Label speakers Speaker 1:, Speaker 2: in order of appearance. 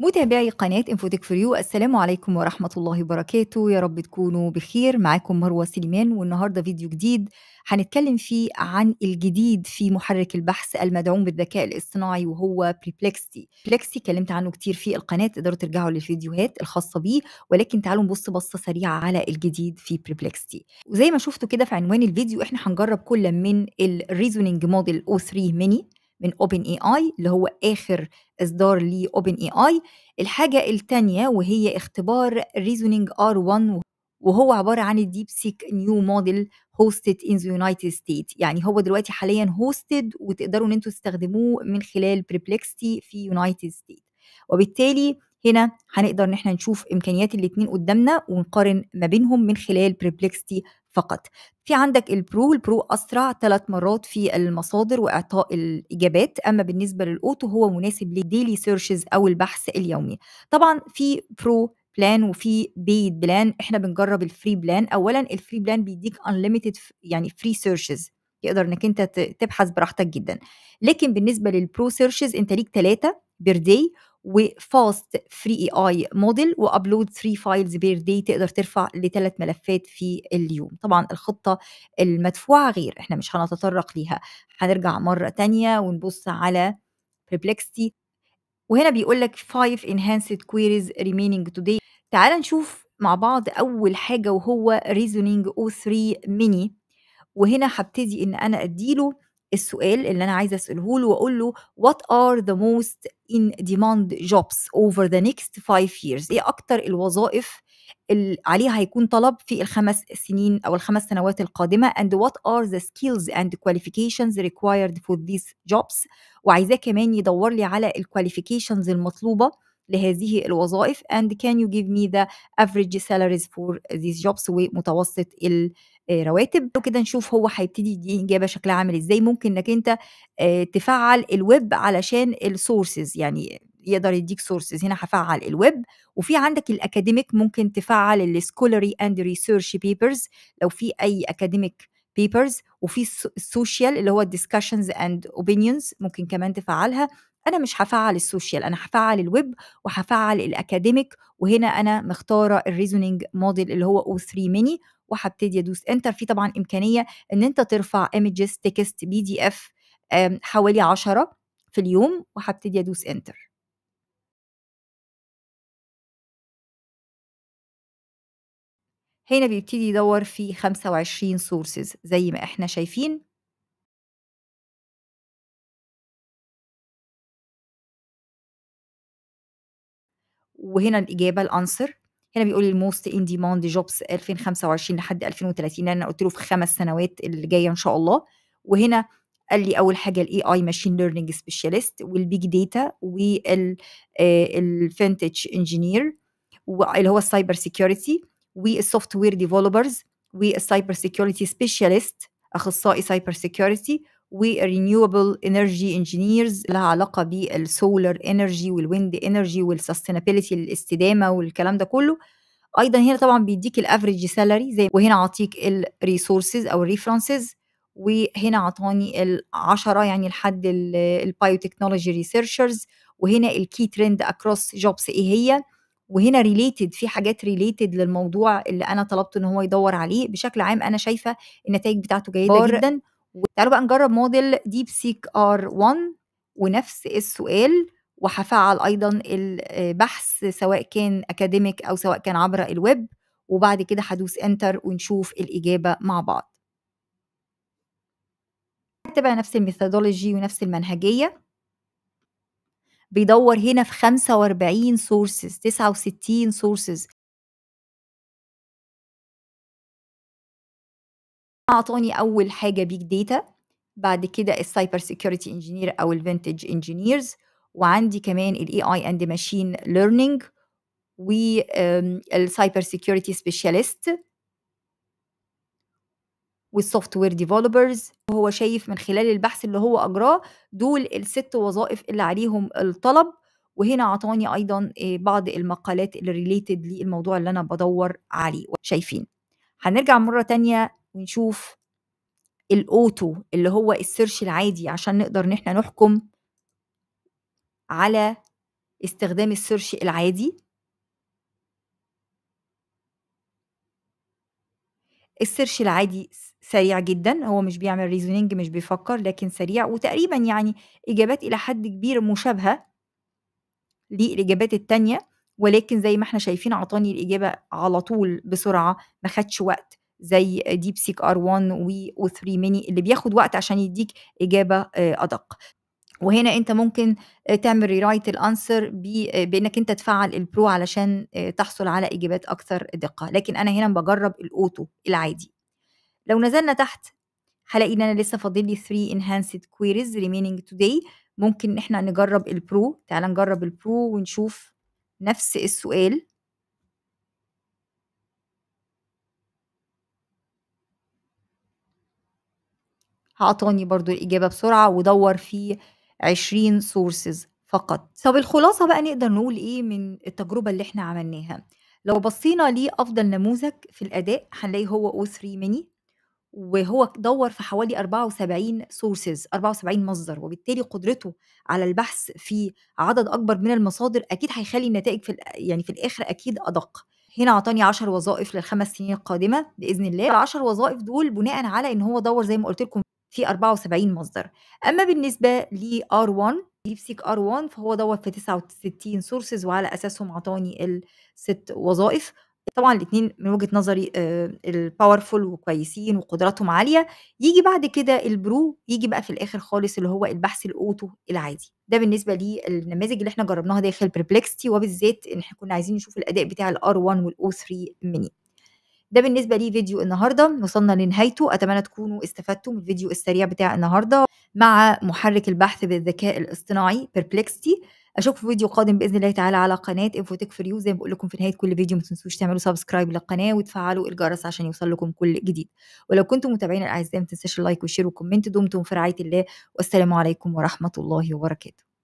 Speaker 1: متابعي قناة انفوتك فريو السلام عليكم ورحمة الله وبركاته يا رب تكونوا بخير معاكم مروة سليمان والنهاردة فيديو جديد هنتكلم فيه عن الجديد في محرك البحث المدعوم بالذكاء الاصطناعي وهو بريبلكسي بريبلكسي اتكلمت عنه كتير في القناة تقدروا ترجعوا للفيديوهات الخاصة بيه ولكن تعالوا نبص بصة سريعة على الجديد في بريبلكسي وزي ما شفتوا كده في عنوان الفيديو احنا هنجرب كل من الريزونينج موديل O3 ميني من اوبن اي اي اللي هو اخر اصدار لاوبن اي اي الحاجه الثانيه وهي اختبار ريزونينج ار 1 وهو عباره عن الديب سيك نيو موديل هوستد ان ذا يونايتد ستيت يعني هو دلوقتي حاليا هوستد وتقدروا ان انتم تستخدموه من خلال بريبلكستي في يونايتد ستيت وبالتالي هنا هنقدر ان احنا نشوف امكانيات الاثنين قدامنا ونقارن ما بينهم من خلال بريبلكستي فقط في عندك البرو البرو أسرع ثلاث مرات في المصادر وإعطاء الإجابات أما بالنسبة للأوتو هو مناسب للديلي سيرشز أو البحث اليومي طبعا في برو بلان وفي بيد بلان احنا بنجرب الفري بلان اولا الفري بلان بيديك unlimited يعني فري سيرشز تقدر انك انت تبحث براحتك جدا لكن بالنسبه للبرو سيرشز انت ليك ثلاثه بير داي وفاست فري اي اي موديل وابلود 3 فايلز بير داي تقدر ترفع لثلاث ملفات في اليوم طبعا الخطه المدفوعه غير احنا مش هنتطرق ليها هنرجع مره تانية ونبص على بريبلكستي وهنا بيقول لك 5 enhanced queries remaining today تعال نشوف مع بعض اول حاجه وهو reasoning او 3 mini وهنا هبتدي ان انا اديله السؤال اللي انا عايزه اساله له واقول له what are the most in demand jobs over the next five years ايه اكتر الوظائف اللي عليها هيكون طلب في الخمس سنين او الخمس سنوات القادمه and what are the skills and qualifications required for these jobs وعايزاه كمان يدور لي على الكواليفيكيشنز المطلوبه لهذه الوظائف and can you give me the average salaries for these jobs ومتوسط ال رواتب وكده نشوف هو هيبتدي دي اجابه شكلها عامل ازاي ممكن انك انت تفعل الويب علشان السورسز يعني يقدر يديك سورسز هنا هفعل الويب وفي عندك الاكاديميك ممكن تفعل السكولري اند ريسيرش بيبرز لو في اي اكاديميك بيبرز وفي السوشيال اللي هو الديسكشنز اند اوبينيونز ممكن كمان تفعلها انا مش هفعل السوشيال انا هفعل الويب وهفعل الاكاديميك وهنا انا مختاره الريزونينج موديل اللي هو او 3 ميني وهبتدي ادوس انتر في طبعا امكانيه ان انت ترفع ايمجز تكست بي دي اف حوالي 10 في اليوم وهبتدي ادوس انتر هنا بيبتدي يدور في 25 سورسز زي ما احنا شايفين وهنا الإجابة الأنسر هنا بيقول الموست ان ديماند جوبس 2025 لحد 2030 يعني انا قلت له في خمس سنوات اللي جايه ان شاء الله وهنا قال لي اول حاجه الاي اي ماشين ليرنينج سبيشالست والبيج داتا والفنتج انجينير اللي هو السايبر سيكيورتي والسوفت وير ديفلوبرز والسايبر سيكيورتي سبيشالست اخصائي سايبر سيكيورتي والرينيوبل انرجي انجينيرز لها علاقه بالسولار انرجي والويند انرجي والسستينابيلتي الاستدامه والكلام ده كله ايضا هنا طبعا بيديك الافريج سالاري زي وهنا عطيك الريسورسز او الريفرنسز وهنا عطاني العشرة يعني لحد البايوتكنولوجي ريسيرشرز وهنا الكي ترند اكروس جوبس ايه هي وهنا ريليتد في حاجات ريليتد للموضوع اللي انا طلبته ان هو يدور عليه بشكل عام انا شايفه النتائج بتاعته جيده جدا تعالوا بقى نجرب موديل ديب سيك ار 1 ونفس السؤال وهفعل ايضا البحث سواء كان اكاديميك او سواء كان عبر الويب وبعد كده هدوس انتر ونشوف الاجابه مع بعض هتبقى نفس الميثودولوجي ونفس المنهجيه بيدور هنا في 45 سورسز 69 سورسز اعطوني اول حاجه بيج داتا بعد كده السايبر سيكيورتي انجينير او الفينتج انجينيرز وعندي كمان الاي اي اند ماشين ليرنينج والسايبر سيكيورتي سبيشاليست والسوفت وير ديفلوبرز هو شايف من خلال البحث اللي هو اجراه دول الست وظائف اللي عليهم الطلب وهنا اعطاني ايضا آه، بعض المقالات اللي ريليتد للموضوع اللي انا بدور عليه شايفين هنرجع مره تانية ونشوف الاوتو اللي هو السيرش العادي عشان نقدر ان احنا نحكم على استخدام السيرش العادي السيرش العادي سريع جدا هو مش بيعمل ريزونينج مش بيفكر لكن سريع وتقريبا يعني اجابات الى حد كبير مشابهه للاجابات التانيه ولكن زي ما احنا شايفين عطاني الاجابه على طول بسرعه ما خدش وقت زي ديب سيك ار 1 و 3 ميني اللي بياخد وقت عشان يديك اجابه آه، ادق وهنا انت ممكن آه، تعمل ري رايت الانسر بانك انت تفعل البرو علشان آه، تحصل على اجابات اكثر دقه لكن انا هنا بجرب الاوتو العادي لو نزلنا تحت هلاقي ان انا لسه فاضل لي 3 enhanced queries remaining today ممكن احنا نجرب البرو تعال نجرب البرو ونشوف نفس السؤال هعطاني برضو الإجابة بسرعة ودور في 20 سورسز فقط طب الخلاصة بقى نقدر نقول إيه من التجربة اللي إحنا عملناها لو بصينا لأفضل نموذج في الأداء هنلاقي هو O3 ميني وهو دور في حوالي 74 سورسز 74 مصدر وبالتالي قدرته على البحث في عدد اكبر من المصادر اكيد هيخلي النتائج في يعني في الاخر اكيد ادق هنا اعطاني 10 وظائف للخمس سنين القادمه باذن الله ال 10 وظائف دول بناء على ان هو دور زي ما قلت لكم في 74 مصدر اما بالنسبه لار 1 ديبسيك ار 1 فهو دوت في 69 سورسز وعلى اساسهم عطاني الست وظائف طبعا الاثنين من وجهه نظري آه، الباورفول وكويسين وقدراتهم عاليه يجي بعد كده البرو يجي بقى في الاخر خالص اللي هو البحث الاوتو العادي ده بالنسبه للنماذج اللي احنا جربناها داخل بربلكستي وبالذات ان احنا كنا عايزين نشوف الاداء بتاع الار 1 والاو 3 منين ده بالنسبة لي فيديو النهاردة وصلنا لنهايته أتمنى تكونوا استفدتوا من الفيديو السريع بتاع النهاردة مع محرك البحث بالذكاء الاصطناعي perplexity اشوفكم في فيديو قادم باذن الله تعالى على قناه انفوتك يو زي ما بقول لكم في نهايه كل فيديو ما تنسوش تعملوا سبسكرايب للقناه وتفعلوا الجرس عشان يوصل لكم كل جديد ولو كنتم متابعين الاعزاء ما تنساش اللايك والشير والكومنت دمتم في رعايه الله والسلام عليكم ورحمه الله وبركاته